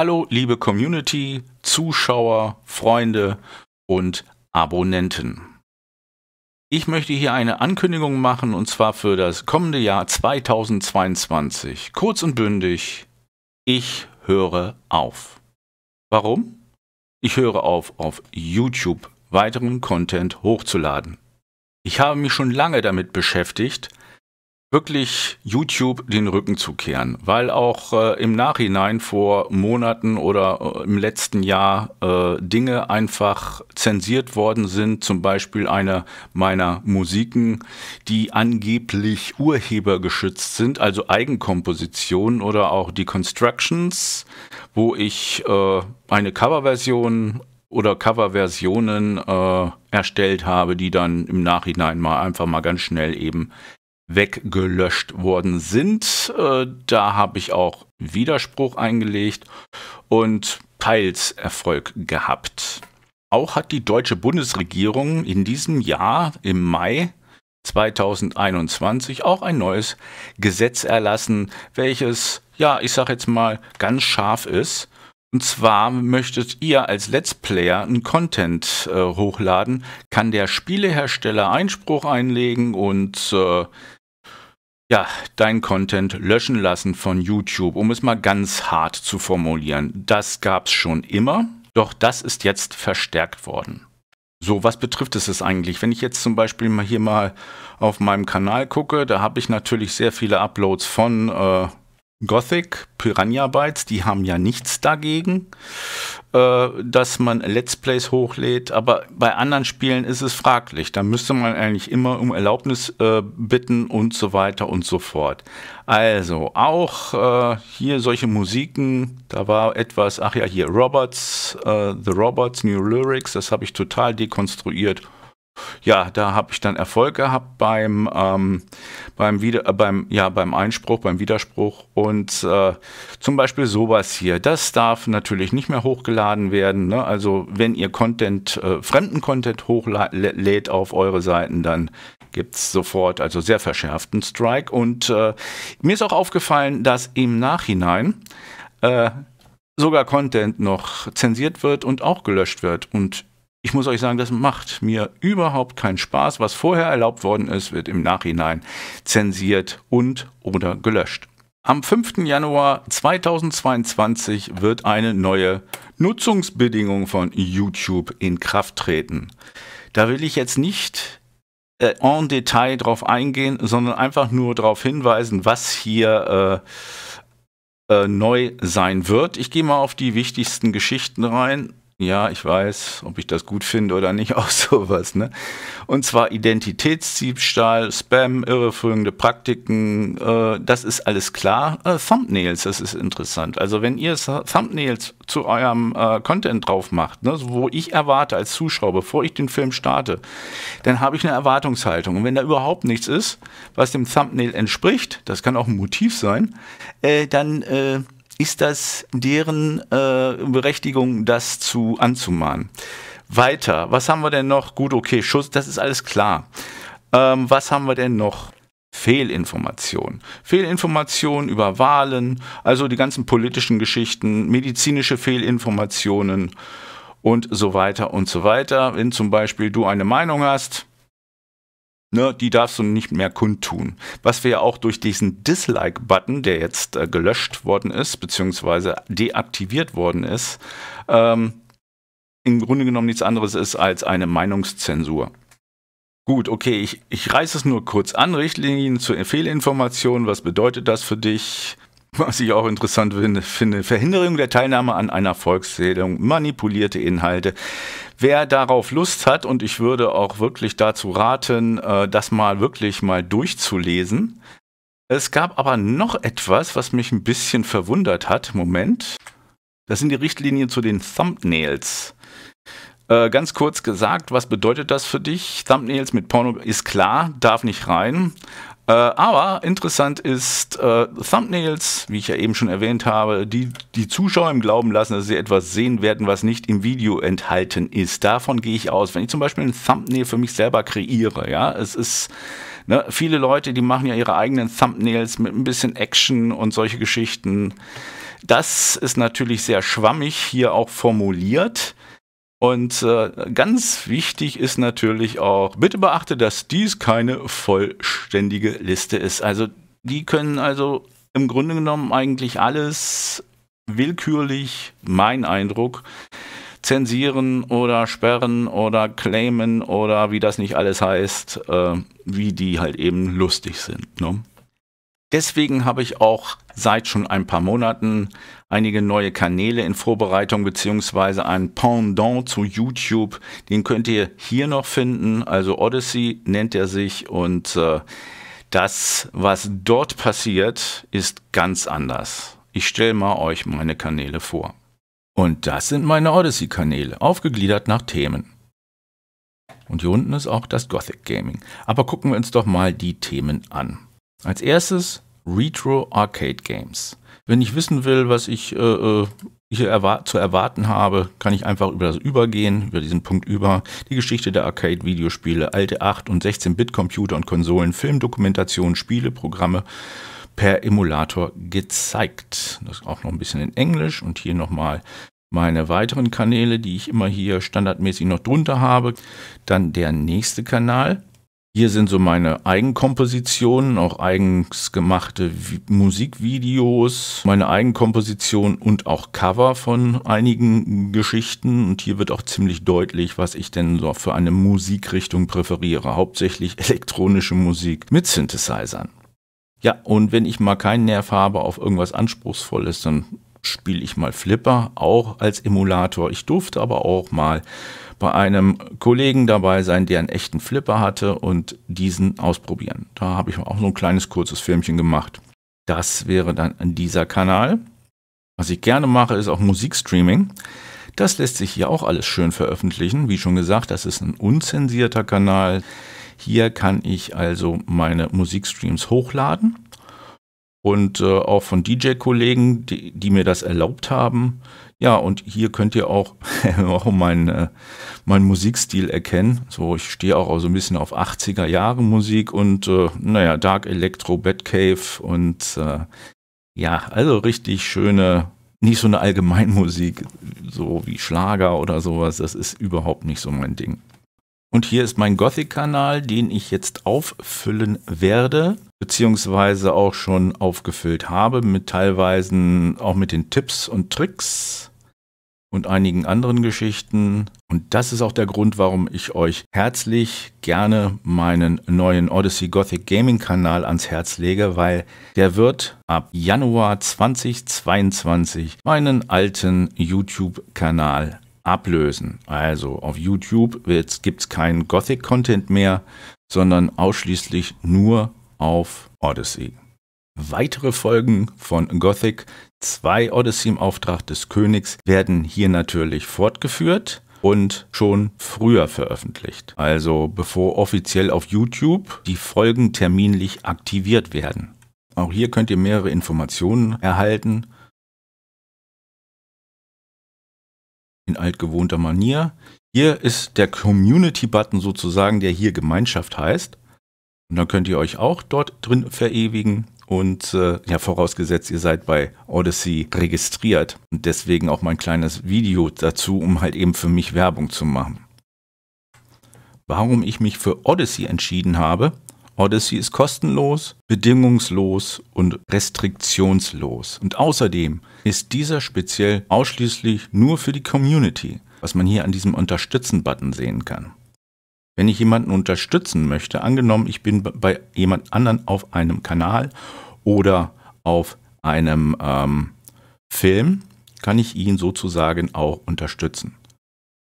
Hallo, liebe Community, Zuschauer, Freunde und Abonnenten. Ich möchte hier eine Ankündigung machen und zwar für das kommende Jahr 2022. Kurz und bündig, ich höre auf. Warum? Ich höre auf, auf YouTube weiteren Content hochzuladen. Ich habe mich schon lange damit beschäftigt, wirklich YouTube den Rücken zu kehren, weil auch äh, im Nachhinein vor Monaten oder äh, im letzten Jahr äh, Dinge einfach zensiert worden sind, zum Beispiel eine meiner Musiken, die angeblich urhebergeschützt sind, also Eigenkompositionen oder auch die Constructions, wo ich äh, eine Coverversion oder Coverversionen äh, erstellt habe, die dann im Nachhinein mal einfach mal ganz schnell eben weggelöscht worden sind. Äh, da habe ich auch Widerspruch eingelegt und teils Erfolg gehabt. Auch hat die deutsche Bundesregierung in diesem Jahr im Mai 2021 auch ein neues Gesetz erlassen, welches, ja, ich sag jetzt mal, ganz scharf ist. Und zwar möchtet ihr als Let's Player einen Content äh, hochladen, kann der Spielehersteller Einspruch einlegen und äh, ja, dein Content löschen lassen von YouTube, um es mal ganz hart zu formulieren. Das gab's schon immer, doch das ist jetzt verstärkt worden. So, was betrifft es es eigentlich? Wenn ich jetzt zum Beispiel mal hier mal auf meinem Kanal gucke, da habe ich natürlich sehr viele Uploads von äh, Gothic, Piranha Bytes, die haben ja nichts dagegen, äh, dass man Let's Plays hochlädt, aber bei anderen Spielen ist es fraglich. Da müsste man eigentlich immer um Erlaubnis äh, bitten und so weiter und so fort. Also auch äh, hier solche Musiken, da war etwas, ach ja, hier Robots, äh, The Robots, New Lyrics, das habe ich total dekonstruiert ja, da habe ich dann Erfolg gehabt beim, ähm, beim, Wieder, äh, beim, ja, beim Einspruch, beim Widerspruch. Und äh, zum Beispiel sowas hier, das darf natürlich nicht mehr hochgeladen werden. Ne? Also wenn ihr Content, äh, fremden Content hochlädt auf eure Seiten, dann gibt es sofort, also sehr verschärften Strike. Und äh, mir ist auch aufgefallen, dass im Nachhinein äh, sogar Content noch zensiert wird und auch gelöscht wird. Und ich muss euch sagen, das macht mir überhaupt keinen Spaß. Was vorher erlaubt worden ist, wird im Nachhinein zensiert und oder gelöscht. Am 5. Januar 2022 wird eine neue Nutzungsbedingung von YouTube in Kraft treten. Da will ich jetzt nicht äh, en Detail drauf eingehen, sondern einfach nur darauf hinweisen, was hier äh, äh, neu sein wird. Ich gehe mal auf die wichtigsten Geschichten rein ja, ich weiß, ob ich das gut finde oder nicht, auch sowas. Ne? Und zwar Identitätsdiebstahl, Spam, irreführende Praktiken, äh, das ist alles klar. Äh, Thumbnails, das ist interessant. Also wenn ihr Thumbnails zu eurem äh, Content drauf macht, ne, wo ich erwarte als Zuschauer, bevor ich den Film starte, dann habe ich eine Erwartungshaltung. Und wenn da überhaupt nichts ist, was dem Thumbnail entspricht, das kann auch ein Motiv sein, äh, dann äh, ist das deren äh, Berechtigung, das zu anzumahnen. Weiter, was haben wir denn noch? Gut, okay, Schuss, das ist alles klar. Ähm, was haben wir denn noch? Fehlinformationen. Fehlinformationen über Wahlen, also die ganzen politischen Geschichten, medizinische Fehlinformationen und so weiter und so weiter. Wenn zum Beispiel du eine Meinung hast, ne, die darfst du nicht mehr kundtun. Was wir ja auch durch diesen Dislike-Button, der jetzt äh, gelöscht worden ist, beziehungsweise deaktiviert worden ist, ähm, im Grunde genommen nichts anderes ist als eine Meinungszensur. Gut, okay, ich, ich reiße es nur kurz an. Richtlinien zur Fehlinformation, was bedeutet das für dich? Was ich auch interessant finde, Verhinderung der Teilnahme an einer Volkszählung, manipulierte Inhalte. Wer darauf Lust hat, und ich würde auch wirklich dazu raten, äh, das mal wirklich mal durchzulesen. Es gab aber noch etwas, was mich ein bisschen verwundert hat. Moment. Das sind die Richtlinien zu den Thumbnails. Äh, ganz kurz gesagt, was bedeutet das für dich? Thumbnails mit Porno ist klar, darf nicht rein. Äh, aber interessant ist äh, Thumbnails, wie ich ja eben schon erwähnt habe, die die Zuschauer im Glauben lassen, dass sie etwas sehen werden, was nicht im Video enthalten ist. Davon gehe ich aus. Wenn ich zum Beispiel ein Thumbnail für mich selber kreiere, ja, es ist Ne, viele Leute, die machen ja ihre eigenen Thumbnails mit ein bisschen Action und solche Geschichten. Das ist natürlich sehr schwammig hier auch formuliert. Und äh, ganz wichtig ist natürlich auch, bitte beachte, dass dies keine vollständige Liste ist. Also die können also im Grunde genommen eigentlich alles willkürlich, mein Eindruck, zensieren oder sperren oder claimen oder wie das nicht alles heißt, äh, wie die halt eben lustig sind. Ne? Deswegen habe ich auch seit schon ein paar Monaten einige neue Kanäle in Vorbereitung beziehungsweise ein Pendant zu YouTube. Den könnt ihr hier noch finden. Also Odyssey nennt er sich und äh, das, was dort passiert, ist ganz anders. Ich stelle mal euch meine Kanäle vor. Und das sind meine Odyssey-Kanäle, aufgegliedert nach Themen. Und hier unten ist auch das Gothic Gaming. Aber gucken wir uns doch mal die Themen an. Als erstes Retro Arcade Games. Wenn ich wissen will, was ich äh, äh hier erwar zu erwarten habe, kann ich einfach über das Übergehen, über diesen Punkt über, die Geschichte der Arcade-Videospiele, alte 8- und 16-Bit-Computer und Konsolen, Filmdokumentation, Programme per Emulator gezeigt. Das ist auch noch ein bisschen in Englisch und hier nochmal meine weiteren Kanäle, die ich immer hier standardmäßig noch drunter habe. Dann der nächste Kanal hier sind so meine Eigenkompositionen, auch eigens gemachte Musikvideos, meine Eigenkomposition und auch Cover von einigen Geschichten. Und hier wird auch ziemlich deutlich, was ich denn so für eine Musikrichtung präferiere. Hauptsächlich elektronische Musik mit Synthesizern. Ja, und wenn ich mal keinen Nerv habe auf irgendwas Anspruchsvolles, dann spiele ich mal Flipper, auch als Emulator. Ich durfte aber auch mal bei einem Kollegen dabei sein, der einen echten Flipper hatte und diesen ausprobieren. Da habe ich auch so ein kleines kurzes Filmchen gemacht. Das wäre dann dieser Kanal. Was ich gerne mache, ist auch Musikstreaming. Das lässt sich hier auch alles schön veröffentlichen. Wie schon gesagt, das ist ein unzensierter Kanal. Hier kann ich also meine Musikstreams hochladen und äh, auch von DJ-Kollegen, die, die, mir das erlaubt haben. Ja, und hier könnt ihr auch, auch meinen äh, mein Musikstil erkennen. So, ich stehe auch so also ein bisschen auf 80er Jahre Musik und äh, naja, Dark Electro, Batcave und äh, ja, also richtig schöne, nicht so eine Allgemeinmusik, so wie Schlager oder sowas. Das ist überhaupt nicht so mein Ding. Und hier ist mein Gothic-Kanal, den ich jetzt auffüllen werde beziehungsweise auch schon aufgefüllt habe, mit teilweise auch mit den Tipps und Tricks und einigen anderen Geschichten. Und das ist auch der Grund, warum ich euch herzlich gerne meinen neuen Odyssey Gothic Gaming Kanal ans Herz lege, weil der wird ab Januar 2022 meinen alten YouTube-Kanal ablösen. Also auf YouTube gibt es keinen Gothic-Content mehr, sondern ausschließlich nur auf Odyssey. Weitere Folgen von Gothic 2 Odyssey im Auftrag des Königs werden hier natürlich fortgeführt und schon früher veröffentlicht. Also bevor offiziell auf YouTube die Folgen terminlich aktiviert werden. Auch hier könnt ihr mehrere Informationen erhalten. In altgewohnter Manier. Hier ist der Community-Button sozusagen, der hier Gemeinschaft heißt. Und dann könnt ihr euch auch dort drin verewigen. Und äh, ja, vorausgesetzt, ihr seid bei Odyssey registriert. Und deswegen auch mein kleines Video dazu, um halt eben für mich Werbung zu machen. Warum ich mich für Odyssey entschieden habe? Odyssey ist kostenlos, bedingungslos und restriktionslos. Und außerdem ist dieser speziell ausschließlich nur für die Community, was man hier an diesem Unterstützen-Button sehen kann. Wenn ich jemanden unterstützen möchte, angenommen, ich bin bei jemand anderen auf einem Kanal oder auf einem ähm, Film, kann ich ihn sozusagen auch unterstützen.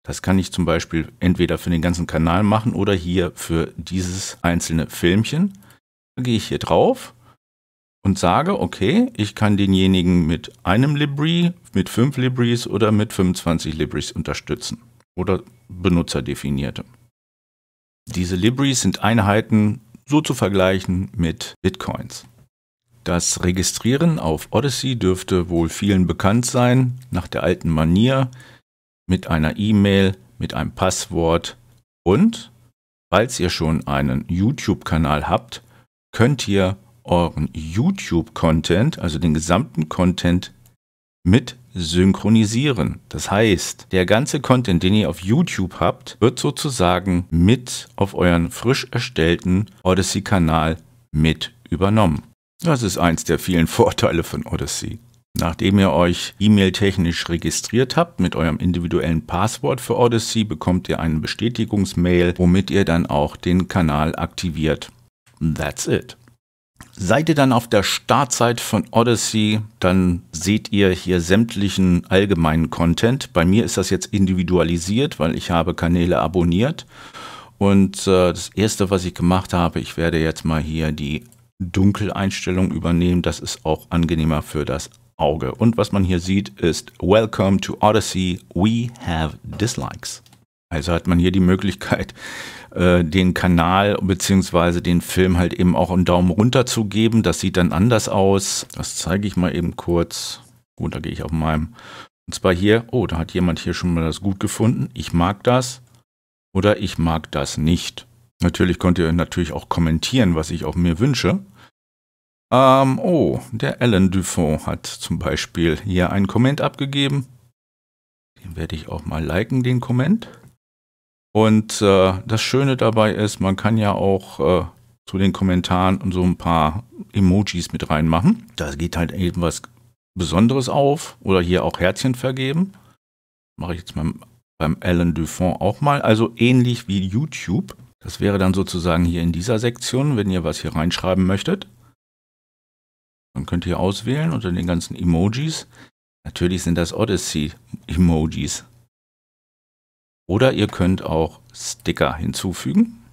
Das kann ich zum Beispiel entweder für den ganzen Kanal machen oder hier für dieses einzelne Filmchen. Da gehe ich hier drauf und sage, okay, ich kann denjenigen mit einem Libri, mit fünf Libris oder mit 25 Libris unterstützen oder benutzerdefinierte. Diese Libraries sind Einheiten so zu vergleichen mit Bitcoins. Das Registrieren auf Odyssey dürfte wohl vielen bekannt sein, nach der alten Manier, mit einer E-Mail, mit einem Passwort und, falls ihr schon einen YouTube-Kanal habt, könnt ihr euren YouTube-Content, also den gesamten Content, mit synchronisieren. Das heißt, der ganze Content, den ihr auf YouTube habt, wird sozusagen mit auf euren frisch erstellten Odyssey-Kanal mit übernommen. Das ist eins der vielen Vorteile von Odyssey. Nachdem ihr euch e-mail-technisch registriert habt mit eurem individuellen Passwort für Odyssey, bekommt ihr eine Bestätigungsmail, womit ihr dann auch den Kanal aktiviert. That's it. Seid ihr dann auf der Startzeit von Odyssey, dann seht ihr hier sämtlichen allgemeinen Content. Bei mir ist das jetzt individualisiert, weil ich habe Kanäle abonniert. Und äh, das Erste, was ich gemacht habe, ich werde jetzt mal hier die Dunkeleinstellung übernehmen. Das ist auch angenehmer für das Auge. Und was man hier sieht, ist Welcome to Odyssey. We have dislikes. Also hat man hier die Möglichkeit, äh, den Kanal beziehungsweise den Film halt eben auch einen Daumen runter zu geben. Das sieht dann anders aus. Das zeige ich mal eben kurz. Gut, oh, da gehe ich auf meinem. Und zwar hier, oh, da hat jemand hier schon mal das gut gefunden. Ich mag das oder ich mag das nicht. Natürlich könnt ihr natürlich auch kommentieren, was ich auch mir wünsche. Ähm, oh, der Alan Dufont hat zum Beispiel hier einen Komment abgegeben. Den werde ich auch mal liken, den Komment. Und äh, das Schöne dabei ist, man kann ja auch äh, zu den Kommentaren und so ein paar Emojis mit reinmachen. Da geht halt eben was Besonderes auf oder hier auch Herzchen vergeben. Mache ich jetzt mal beim Alan Dufont auch mal. Also ähnlich wie YouTube. Das wäre dann sozusagen hier in dieser Sektion, wenn ihr was hier reinschreiben möchtet. Dann könnt ihr auswählen unter den ganzen Emojis. Natürlich sind das Odyssey-Emojis. Oder ihr könnt auch Sticker hinzufügen.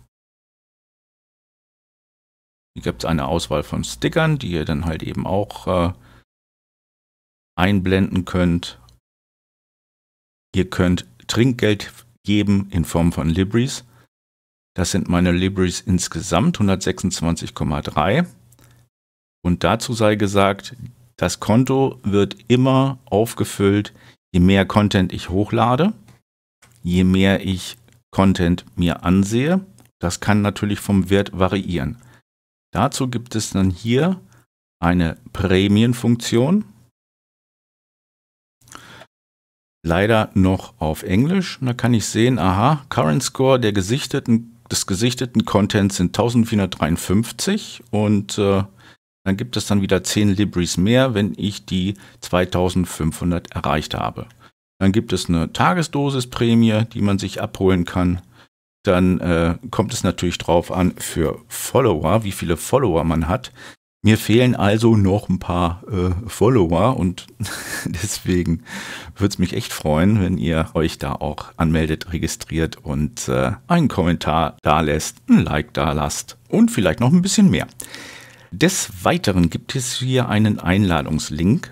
Hier gibt es eine Auswahl von Stickern, die ihr dann halt eben auch äh, einblenden könnt. Ihr könnt Trinkgeld geben in Form von Libris. Das sind meine Libris insgesamt 126,3. Und dazu sei gesagt, das Konto wird immer aufgefüllt, je mehr Content ich hochlade je mehr ich Content mir ansehe. Das kann natürlich vom Wert variieren. Dazu gibt es dann hier eine Prämienfunktion. Leider noch auf Englisch. da kann ich sehen, aha, Current Score der gesichteten, des gesichteten Contents sind 1453 und äh, dann gibt es dann wieder 10 Libris mehr, wenn ich die 2500 erreicht habe. Dann gibt es eine Tagesdosisprämie, die man sich abholen kann. Dann äh, kommt es natürlich drauf an für Follower, wie viele Follower man hat. Mir fehlen also noch ein paar äh, Follower und deswegen würde es mich echt freuen, wenn ihr euch da auch anmeldet, registriert und äh, einen Kommentar da lässt, ein Like da lasst und vielleicht noch ein bisschen mehr. Des Weiteren gibt es hier einen Einladungslink.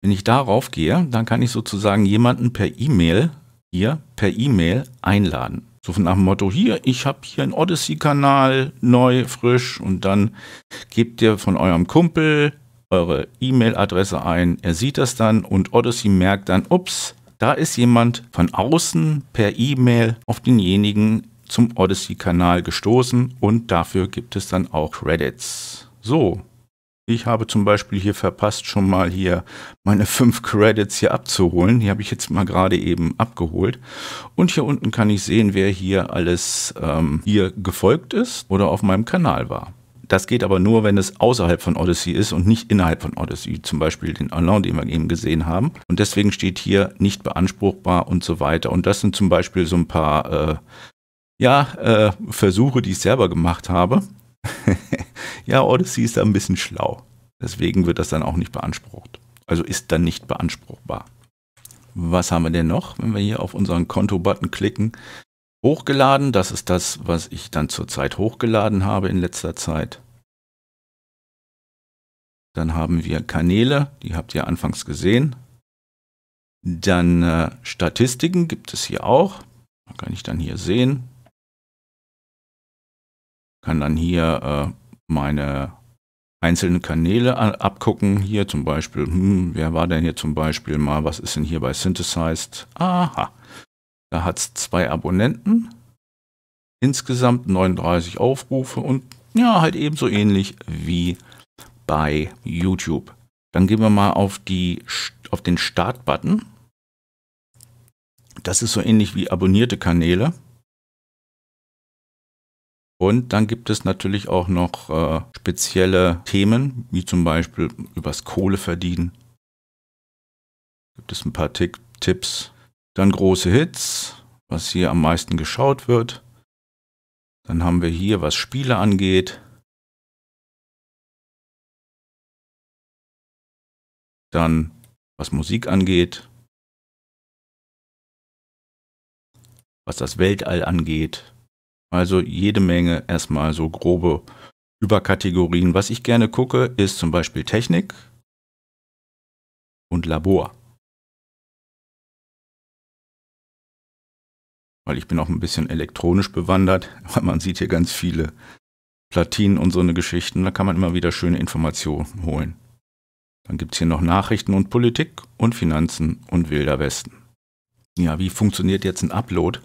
Wenn ich darauf gehe, dann kann ich sozusagen jemanden per E-Mail hier per E-Mail einladen. So von nach dem Motto, hier, ich habe hier einen Odyssey-Kanal, neu, frisch und dann gebt ihr von eurem Kumpel eure E-Mail-Adresse ein. Er sieht das dann und Odyssey merkt dann, ups, da ist jemand von außen per E-Mail auf denjenigen zum Odyssey-Kanal gestoßen und dafür gibt es dann auch Credits. So, ich habe zum Beispiel hier verpasst, schon mal hier meine fünf Credits hier abzuholen. Die habe ich jetzt mal gerade eben abgeholt. Und hier unten kann ich sehen, wer hier alles ähm, hier gefolgt ist oder auf meinem Kanal war. Das geht aber nur, wenn es außerhalb von Odyssey ist und nicht innerhalb von Odyssey, zum Beispiel den Alain, den wir eben gesehen haben. Und deswegen steht hier nicht beanspruchbar und so weiter. Und das sind zum Beispiel so ein paar äh, ja, äh, Versuche, die ich selber gemacht habe. ja, Odyssey ist da ein bisschen schlau. Deswegen wird das dann auch nicht beansprucht. Also ist dann nicht beanspruchbar. Was haben wir denn noch, wenn wir hier auf unseren Konto-Button klicken? Hochgeladen, das ist das, was ich dann zurzeit hochgeladen habe in letzter Zeit. Dann haben wir Kanäle, die habt ihr anfangs gesehen. Dann äh, Statistiken gibt es hier auch. Kann ich dann hier sehen kann dann hier äh, meine einzelnen Kanäle abgucken. Hier zum Beispiel, hm, wer war denn hier zum Beispiel mal, was ist denn hier bei Synthesized? Aha, da hat es zwei Abonnenten, insgesamt 39 Aufrufe und ja, halt ebenso ähnlich wie bei YouTube. Dann gehen wir mal auf, die, auf den Start-Button. Das ist so ähnlich wie abonnierte Kanäle. Und dann gibt es natürlich auch noch äh, spezielle Themen, wie zum Beispiel übers Kohle verdienen. Gibt es ein paar Tick Tipps. Dann große Hits, was hier am meisten geschaut wird. Dann haben wir hier, was Spiele angeht. Dann, was Musik angeht. Was das Weltall angeht also jede Menge erstmal so grobe Überkategorien. Was ich gerne gucke, ist zum Beispiel Technik und Labor. Weil ich bin auch ein bisschen elektronisch bewandert. man sieht hier ganz viele Platinen und so eine Geschichten. Da kann man immer wieder schöne Informationen holen. Dann gibt es hier noch Nachrichten und Politik und Finanzen und Wilder Westen. Ja, wie funktioniert jetzt ein Upload?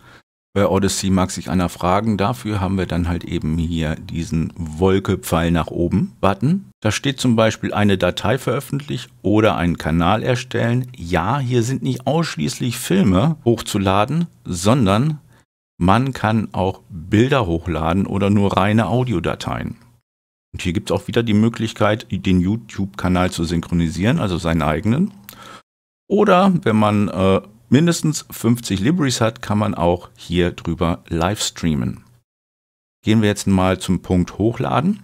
Bei Odyssey mag sich einer fragen, dafür haben wir dann halt eben hier diesen Wolkepfeil nach oben Button. Da steht zum Beispiel eine Datei veröffentlicht oder einen Kanal erstellen. Ja, hier sind nicht ausschließlich Filme hochzuladen, sondern man kann auch Bilder hochladen oder nur reine Audiodateien. Und hier gibt es auch wieder die Möglichkeit, den YouTube-Kanal zu synchronisieren, also seinen eigenen. Oder wenn man äh, mindestens 50 Libraries hat, kann man auch hier drüber live streamen. Gehen wir jetzt mal zum Punkt Hochladen.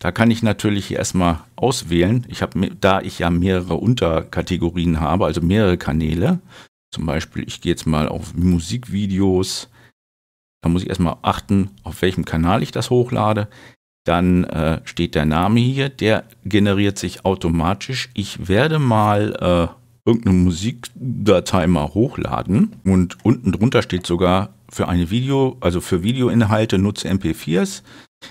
Da kann ich natürlich hier erstmal auswählen. Ich habe, da ich ja mehrere Unterkategorien habe, also mehrere Kanäle, zum Beispiel, ich gehe jetzt mal auf Musikvideos. Da muss ich erstmal achten, auf welchem Kanal ich das hochlade. Dann äh, steht der Name hier, der generiert sich automatisch. Ich werde mal äh, irgendeine Musikdatei mal hochladen und unten drunter steht sogar für eine Video, also für Videoinhalte nutze MP4s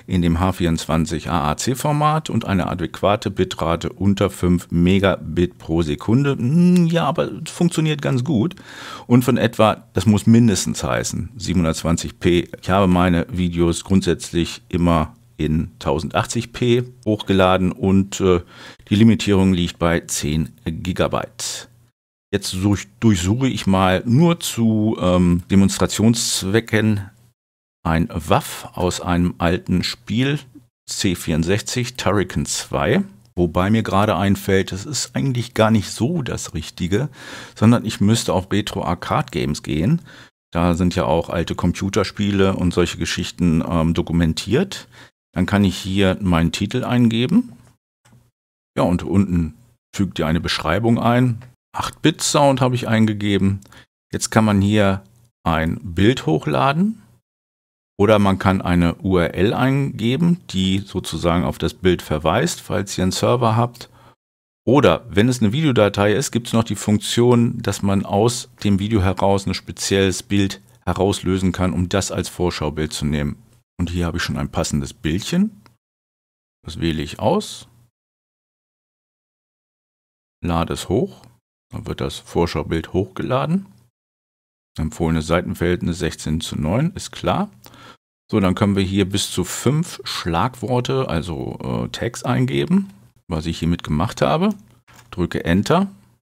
in dem H24 AAC Format und eine adäquate Bitrate unter 5 Megabit pro Sekunde. Hm, ja, aber funktioniert ganz gut. Und von etwa, das muss mindestens heißen, 720p. Ich habe meine Videos grundsätzlich immer in 1080p hochgeladen und äh, die Limitierung liegt bei 10 GB. Jetzt durch, durchsuche ich mal nur zu ähm, Demonstrationszwecken ein Waff aus einem alten Spiel C64 Turrican 2. Wobei mir gerade einfällt, es ist eigentlich gar nicht so das Richtige, sondern ich müsste auf Retro Arcade Games gehen. Da sind ja auch alte Computerspiele und solche Geschichten ähm, dokumentiert. Dann kann ich hier meinen Titel eingeben. Ja, und unten fügt ihr eine Beschreibung ein. 8-Bit-Sound habe ich eingegeben. Jetzt kann man hier ein Bild hochladen oder man kann eine URL eingeben, die sozusagen auf das Bild verweist, falls ihr einen Server habt. Oder wenn es eine Videodatei ist, gibt es noch die Funktion, dass man aus dem Video heraus ein spezielles Bild herauslösen kann, um das als Vorschaubild zu nehmen. Und hier habe ich schon ein passendes Bildchen. Das wähle ich aus. Lade es hoch. Dann wird das Vorschaubild hochgeladen. Empfohlene Seitenverhältnis 16 zu 9 ist klar. So, dann können wir hier bis zu fünf Schlagworte, also äh, Tags eingeben, was ich hiermit gemacht habe. Drücke Enter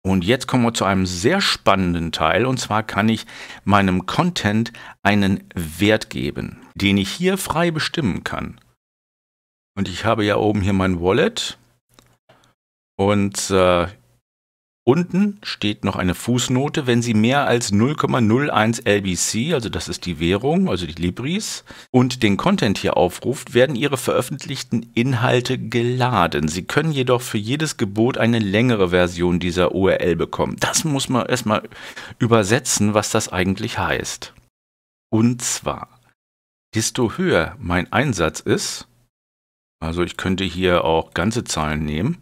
und jetzt kommen wir zu einem sehr spannenden Teil und zwar kann ich meinem Content einen Wert geben, den ich hier frei bestimmen kann. Und ich habe ja oben hier mein Wallet und äh, Unten steht noch eine Fußnote, wenn Sie mehr als 0,01 LBC, also das ist die Währung, also die Libris, und den Content hier aufruft, werden Ihre veröffentlichten Inhalte geladen. Sie können jedoch für jedes Gebot eine längere Version dieser URL bekommen. Das muss man erstmal übersetzen, was das eigentlich heißt. Und zwar, desto höher mein Einsatz ist, also ich könnte hier auch ganze Zahlen nehmen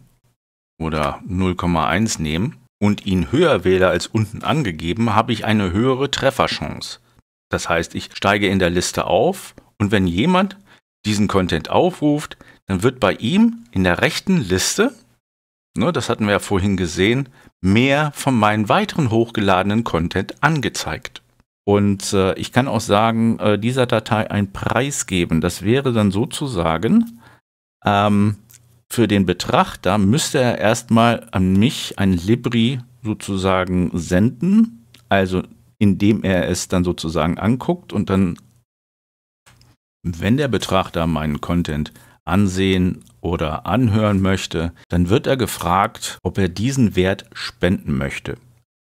oder 0,1 nehmen, und ihn höher wähle als unten angegeben, habe ich eine höhere Trefferchance. Das heißt, ich steige in der Liste auf und wenn jemand diesen Content aufruft, dann wird bei ihm in der rechten Liste, ne, das hatten wir ja vorhin gesehen, mehr von meinen weiteren hochgeladenen Content angezeigt. Und äh, ich kann auch sagen, äh, dieser Datei einen Preis geben. Das wäre dann sozusagen ähm, für den Betrachter müsste er erstmal an mich ein Libri sozusagen senden, also indem er es dann sozusagen anguckt und dann, wenn der Betrachter meinen Content ansehen oder anhören möchte, dann wird er gefragt, ob er diesen Wert spenden möchte,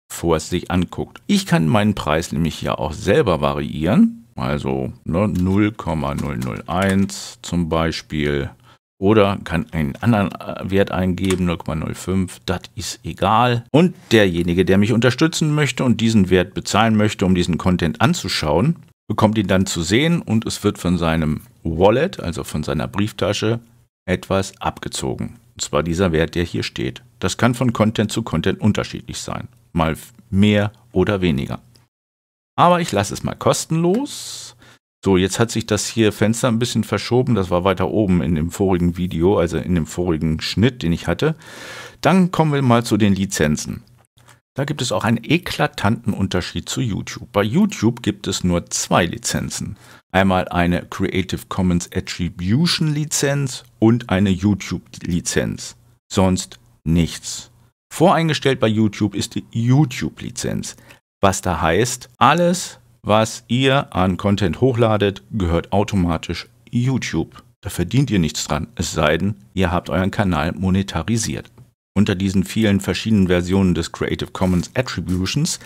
bevor es sich anguckt. Ich kann meinen Preis nämlich ja auch selber variieren, also ne, 0,001 zum Beispiel oder kann einen anderen äh, Wert eingeben, 0,05, das ist egal. Und derjenige, der mich unterstützen möchte und diesen Wert bezahlen möchte, um diesen Content anzuschauen, bekommt ihn dann zu sehen und es wird von seinem Wallet, also von seiner Brieftasche, etwas abgezogen. Und zwar dieser Wert, der hier steht. Das kann von Content zu Content unterschiedlich sein, mal mehr oder weniger. Aber ich lasse es mal kostenlos. So, jetzt hat sich das hier Fenster ein bisschen verschoben. Das war weiter oben in dem vorigen Video, also in dem vorigen Schnitt, den ich hatte. Dann kommen wir mal zu den Lizenzen. Da gibt es auch einen eklatanten Unterschied zu YouTube. Bei YouTube gibt es nur zwei Lizenzen. Einmal eine Creative Commons Attribution Lizenz und eine YouTube Lizenz. Sonst nichts. Voreingestellt bei YouTube ist die YouTube-Lizenz, was da heißt, alles, was ihr an Content hochladet, gehört automatisch YouTube. Da verdient ihr nichts dran, es sei denn, ihr habt euren Kanal monetarisiert. Unter diesen vielen verschiedenen Versionen des Creative Commons Attributions,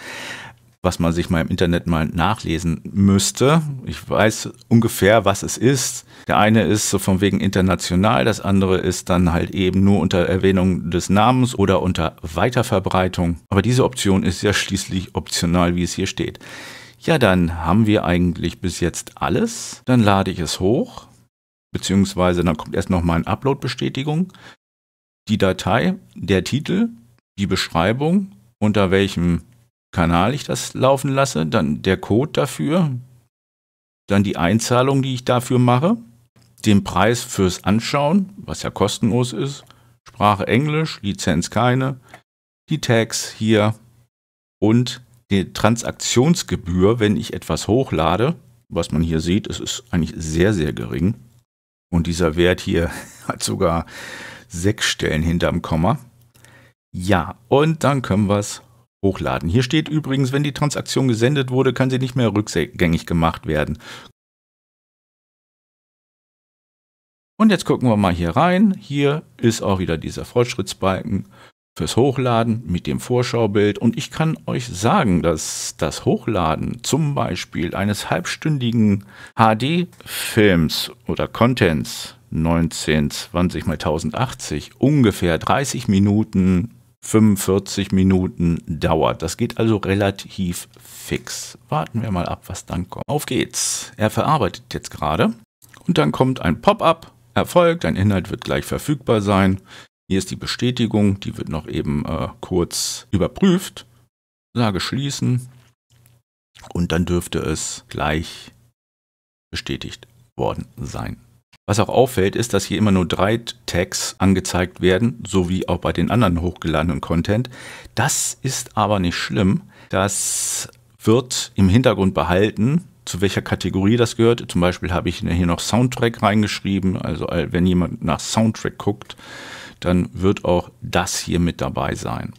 was man sich mal im Internet mal nachlesen müsste, ich weiß ungefähr, was es ist. Der eine ist so von wegen international, das andere ist dann halt eben nur unter Erwähnung des Namens oder unter Weiterverbreitung. Aber diese Option ist ja schließlich optional, wie es hier steht. Ja, dann haben wir eigentlich bis jetzt alles. Dann lade ich es hoch, beziehungsweise dann kommt erst noch mal eine Upload-Bestätigung. Die Datei, der Titel, die Beschreibung, unter welchem Kanal ich das laufen lasse, dann der Code dafür, dann die Einzahlung, die ich dafür mache, den Preis fürs Anschauen, was ja kostenlos ist, Sprache Englisch, Lizenz keine, die Tags hier und die Transaktionsgebühr, wenn ich etwas hochlade, was man hier sieht, es ist eigentlich sehr, sehr gering. Und dieser Wert hier hat sogar sechs Stellen hinterm Komma. Ja, und dann können wir es hochladen. Hier steht übrigens, wenn die Transaktion gesendet wurde, kann sie nicht mehr rückgängig gemacht werden. Und jetzt gucken wir mal hier rein. Hier ist auch wieder dieser Fortschrittsbalken fürs Hochladen mit dem Vorschaubild. Und ich kann euch sagen, dass das Hochladen zum Beispiel eines halbstündigen HD-Films oder Contents 1920 x 1080 ungefähr 30 Minuten 45 Minuten dauert. Das geht also relativ fix. Warten wir mal ab, was dann kommt. Auf geht's. Er verarbeitet jetzt gerade und dann kommt ein Pop-up. Erfolgt, ein Inhalt wird gleich verfügbar sein. Hier ist die Bestätigung, die wird noch eben äh, kurz überprüft. Sage schließen und dann dürfte es gleich bestätigt worden sein. Was auch auffällt, ist, dass hier immer nur drei Tags angezeigt werden, sowie auch bei den anderen hochgeladenen Content. Das ist aber nicht schlimm. Das wird im Hintergrund behalten, zu welcher Kategorie das gehört. Zum Beispiel habe ich hier noch Soundtrack reingeschrieben. Also wenn jemand nach Soundtrack guckt, dann wird auch das hier mit dabei sein.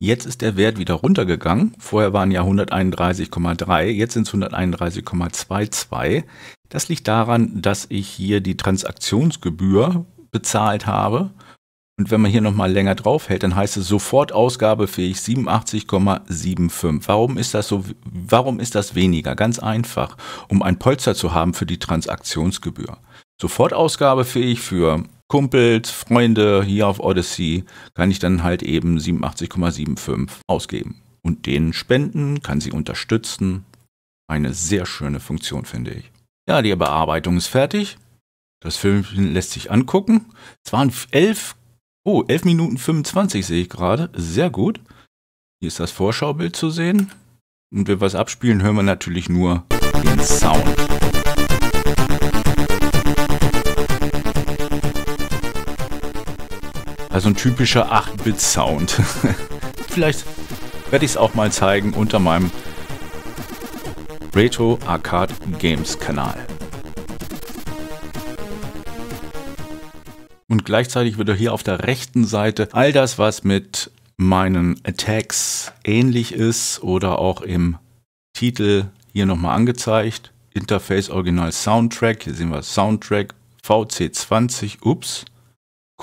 Jetzt ist der Wert wieder runtergegangen. Vorher waren ja 131,3, jetzt sind es 131,22. Das liegt daran, dass ich hier die Transaktionsgebühr bezahlt habe. Und wenn man hier nochmal länger draufhält, dann heißt es sofort ausgabefähig 87,75. Warum ist das so, warum ist das weniger? Ganz einfach, um ein Polster zu haben für die Transaktionsgebühr. Sofort ausgabefähig für Kumpels, Freunde hier auf Odyssey kann ich dann halt eben 87,75 ausgeben. Und denen spenden, kann sie unterstützen. Eine sehr schöne Funktion, finde ich. Ja, die Bearbeitung ist fertig. Das Film lässt sich angucken. Es waren elf Oh, 11 Minuten 25 sehe ich gerade. Sehr gut. Hier ist das Vorschaubild zu sehen. Und wenn wir es abspielen, hören wir natürlich nur den Sound. Also ein typischer 8-Bit-Sound. Vielleicht werde ich es auch mal zeigen unter meinem Retro Arcade Games Kanal. Und gleichzeitig wird hier auf der rechten Seite all das, was mit meinen Attacks ähnlich ist oder auch im Titel hier nochmal angezeigt. Interface Original Soundtrack, hier sehen wir Soundtrack VC20, ups,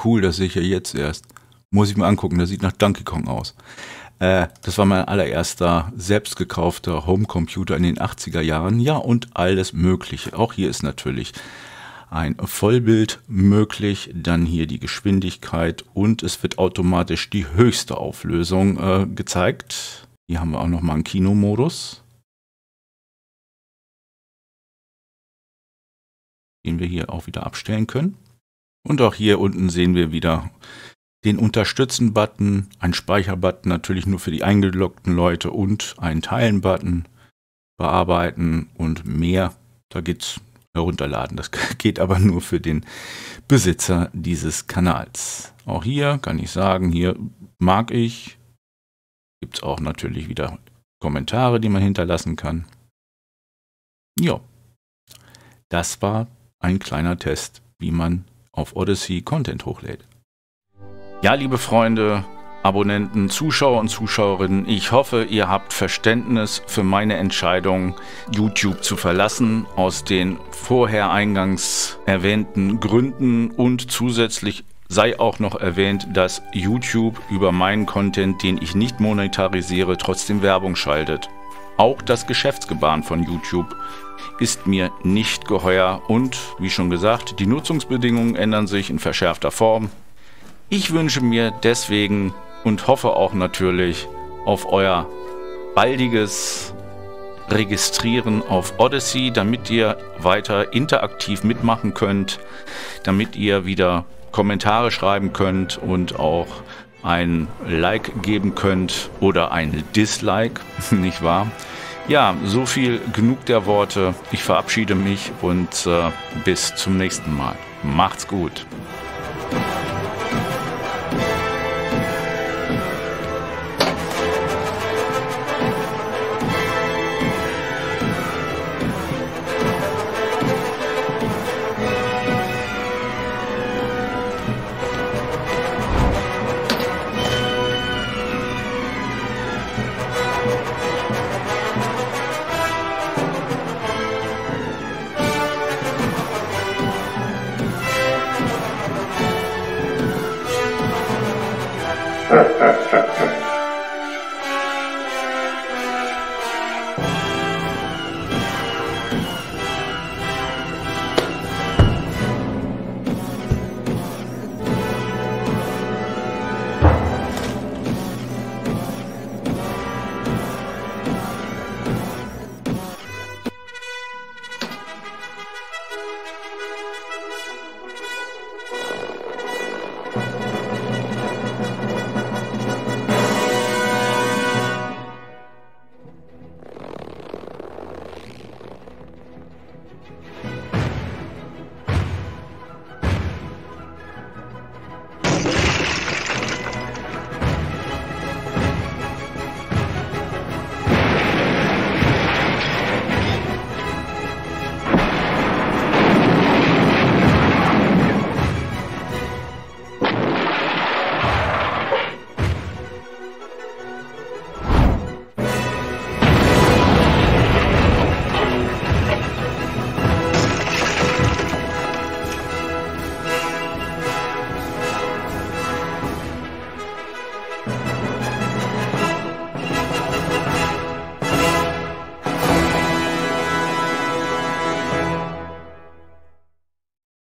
cool, das sehe ich ja jetzt erst. Muss ich mir angucken, das sieht nach Donkey Kong aus. Äh, das war mein allererster selbst gekaufter Homecomputer in den 80er Jahren. Ja, und alles Mögliche. Auch hier ist natürlich ein Vollbild möglich, dann hier die Geschwindigkeit und es wird automatisch die höchste Auflösung äh, gezeigt. Hier haben wir auch nochmal einen Kinomodus. Den wir hier auch wieder abstellen können. Und auch hier unten sehen wir wieder den Unterstützen-Button, einen Speicher-Button natürlich nur für die eingeloggten Leute und einen Teilen-Button, Bearbeiten und mehr. Da gibt es herunterladen. Das geht aber nur für den Besitzer dieses Kanals. Auch hier kann ich sagen, hier mag ich. Gibt es auch natürlich wieder Kommentare, die man hinterlassen kann. Ja, das war ein kleiner Test, wie man auf Odyssey Content hochlädt. Ja, liebe Freunde, Abonnenten, Zuschauer und Zuschauerinnen, ich hoffe, ihr habt Verständnis für meine Entscheidung, YouTube zu verlassen, aus den vorher eingangs erwähnten Gründen und zusätzlich sei auch noch erwähnt, dass YouTube über meinen Content, den ich nicht monetarisiere, trotzdem Werbung schaltet. Auch das Geschäftsgebaren von YouTube ist mir nicht geheuer und, wie schon gesagt, die Nutzungsbedingungen ändern sich in verschärfter Form. Ich wünsche mir deswegen und hoffe auch natürlich auf euer baldiges Registrieren auf Odyssey, damit ihr weiter interaktiv mitmachen könnt, damit ihr wieder Kommentare schreiben könnt und auch ein Like geben könnt oder ein Dislike, nicht wahr? Ja, so viel genug der Worte. Ich verabschiede mich und äh, bis zum nächsten Mal. Macht's gut.